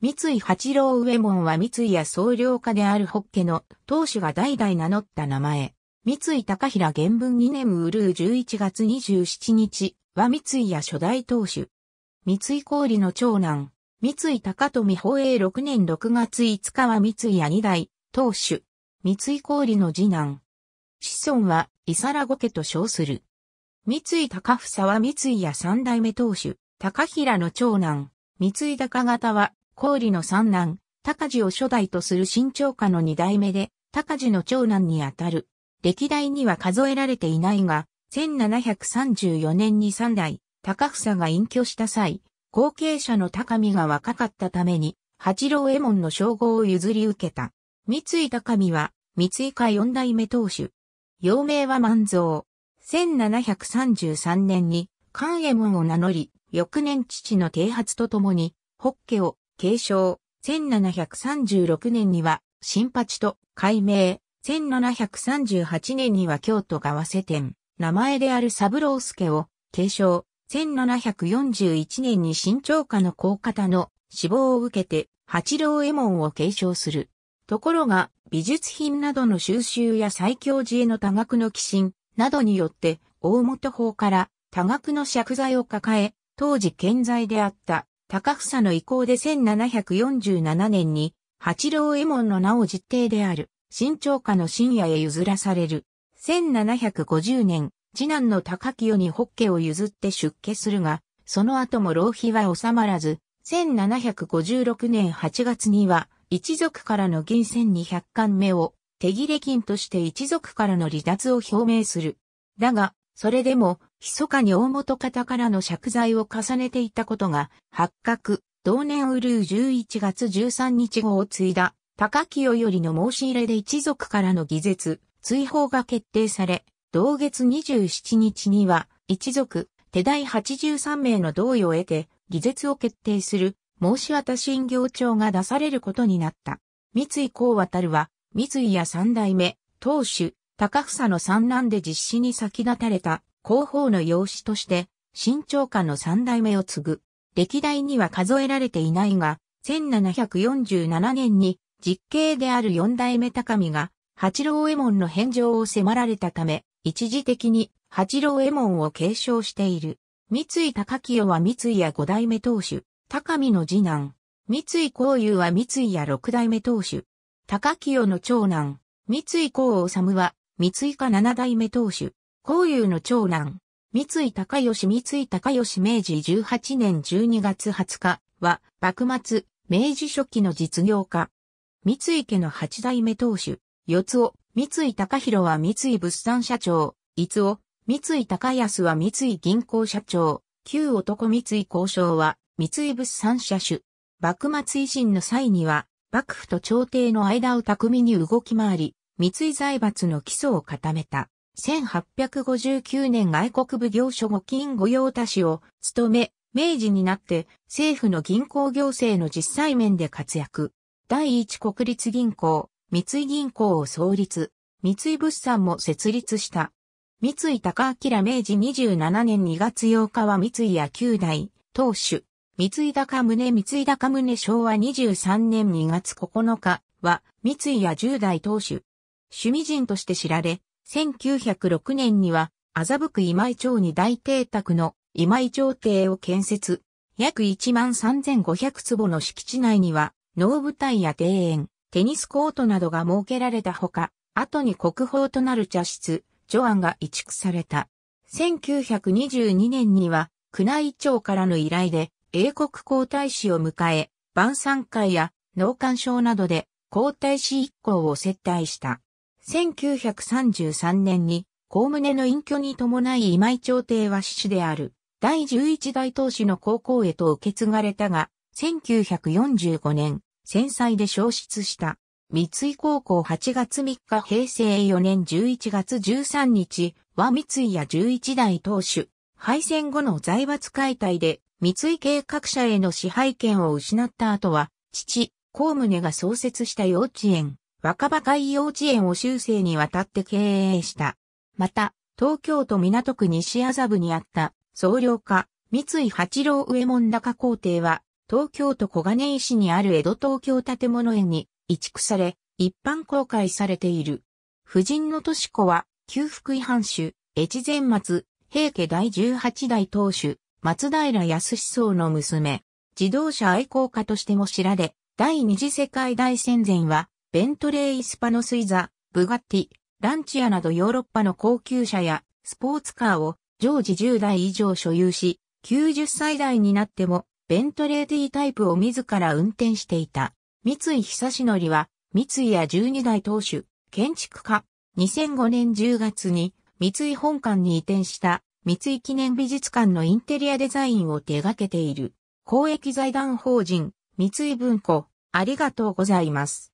三井八郎上門は三井や総領家であるホッケの当主が代々名乗った名前。三井高平原文2年ウルー11月27日は三井や初代当主。三井氷の長男、三井高富宝永6年6月5日は三井や二代当主。三井氷の次男。子孫は、伊皿五家と称する。三井高房は三井や三代目当主、高平の長男。三井高方は氷の三男、高地を初代とする新長家の二代目で、高地の長男にあたる。歴代には数えられていないが、1734年に三代、高房が隠居した際、後継者の高見が若かったために、八郎右衛門の称号を譲り受けた。三井高見は、三井家四代目当主。幼名は万蔵。1733年に、関右衛門を名乗り、翌年父の帝発とともに、北家を継承、1736年には新八と改名、1738年には京都川瀬店、名前である三郎助を継承、1741年に新長家の高方の死亡を受けて八郎右衛門を継承する。ところが、美術品などの収集や最強寺への多額の寄進などによって、大元法から多額の借財を抱え、当時健在であった高房の意向で1747年に、八郎右衛門の名を実定である、新潮家の深夜へ譲らされる。1750年、次男の高清にホッケを譲って出家するが、その後も浪費は収まらず、1756年8月には、一族からの銀銭200貫目を手切れ金として一族からの離脱を表明する。だが、それでも密かに大元方からの借罪を重ねていたことが発覚、同年ウルー11月13日号を継いだ、高清よりの申し入れで一族からの偽絶、追放が決定され、同月27日には、一族、手代83名の同意を得て、偽絶を決定する、申し渡し行帳が出されることになった。三井幸渡は、三井や三代目、当主、高房の三男で実施に先立たれた、広報の養子として、新長官の三代目を継ぐ。歴代には数えられていないが、1747年に実刑である四代目高見が、八郎右衛門の返上を迫られたため、一時的に八郎右衛門を継承している。三井高清は三井や五代目当主、高見の次男。三井幸雄は三井や六代目当主。高清の長男、三井幸治は三井家七代目当主。公有の長男、三井高義三井高義明治18年12月20日は、幕末、明治初期の実業家。三井家の八代目当主、四つ尾、三井高弘は三井物産社長、五つ尾、三井高安は三井銀行社長、旧男三井交渉は三井物産社主。幕末維新の際には、幕府と朝廷の間を巧みに動き回り、三井財閥の基礎を固めた。1859年外国部行所御金御用達を務め、明治になって政府の銀行行政の実際面で活躍。第一国立銀行、三井銀行を創立。三井物産も設立した。三井高明明治27年2月8日は三井野球大、当主。三井高宗三井高宗昭和23年2月9日は三井野10代当主。趣味人として知られ、1906年には麻布区今井町に大邸宅の今井町邸を建設。約1万3500坪の敷地内には、能舞台や庭園、テニスコートなどが設けられたほか、後に国宝となる茶室、ジョアンが移築された。1922年には、宮内庁からの依頼で、英国皇太子を迎え、晩餐会や農官賞などで皇太子一行を接待した。1933年に、高宗の隠居に伴い今井朝廷は死士である、第11代当主の高校へと受け継がれたが、1945年、戦災で消失した。三井高校8月3日平成4年11月13日は三井や11代当主。敗戦後の財閥解体で三井系各社への支配権を失った後は、父、高宗が創設した幼稚園、若葉海幼稚園を終生にわたって経営した。また、東京都港区西麻布にあった総領家、三井八郎上門高校庭は、東京都小金井市にある江戸東京建物園に移築され、一般公開されている。夫人の敏子は、旧福井藩主、越前松、平家第18代当主、松平康思想の娘、自動車愛好家としても知られ、第二次世界大戦前は、ベントレー・イスパノスイザ、ブガッティ、ランチアなどヨーロッパの高級車やスポーツカーを常時10台以上所有し、90歳代になってもベントレー T タイプを自ら運転していた。三井久しのりは、三井や12代当主、建築家、2005年10月に三井本館に移転した三井記念美術館のインテリアデザインを手掛けている。公益財団法人、三井文庫、ありがとうございます。